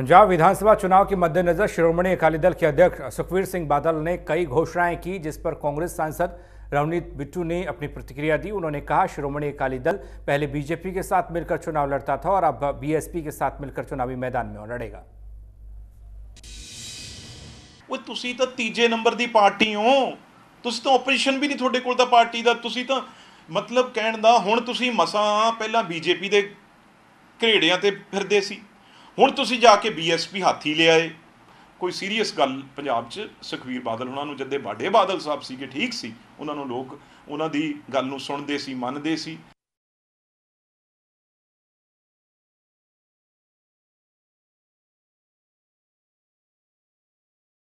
पंजाब विधानसभा चुनाव के मद्देनजर श्रोमणी अकाली दल के अध्यक्ष सुखवीर सिंह बादल ने कई घोषणाएं की जिस पर कांग्रेस सांसद रवनीत बिट्टू ने अपनी प्रतिक्रिया दी उन्होंने कहा श्रोमणी अकाली दल पहले बीजेपी के साथ मिलकर चुनाव लड़ता था और अब बीएसपी के साथ मिलकर चुनावी मैदान में लड़ेगा तो तीजे नंबर ਤੀਜੇ ਨੰਬਰ ਦੀ ਪਾਰਟੀ ਹੋ ਤੁਸੀਂ ਤਾਂ ਆਪੋਜੀਸ਼ਨ ਵੀ ਨਹੀਂ ਤੁਹਾਡੇ ਕੋਲ ਤਾਂ ਪਾਰਟੀ ਦਾ ਤੁਸੀਂ ਤਾਂ ਮਤਲਬ ਕਹਿਣ ਦਾ ਹੁਣ ਤੁਸੀਂ ਮਸਾਂ ਪਹਿਲਾਂ ਬੀਜੇਪੀ ਹੁਣ ਤੁਸੀਂ ਜਾ ਕੇ ਬੀਐਸਪੀ ਹਾਥੀ ਲਿਆਏ ਕੋਈ ਸੀਰੀਅਸ ਗੱਲ ਪੰਜਾਬ 'ਚ ਸੁਖਵੀਰ ਬਾਦਲ ਉਹਨਾਂ ਨੂੰ ਦੇ ਬਾਡੇ ਬਾਦਲ ਸਾਹਿਬ ਸੀਗੇ ਠੀਕ ਸੀ ਉਹਨਾਂ ਨੂੰ ਲੋਕ ਉਹਨਾਂ ਦੀ ਗੱਲ ਨੂੰ ਸੁਣਦੇ ਸੀ ਮੰਨਦੇ ਸੀ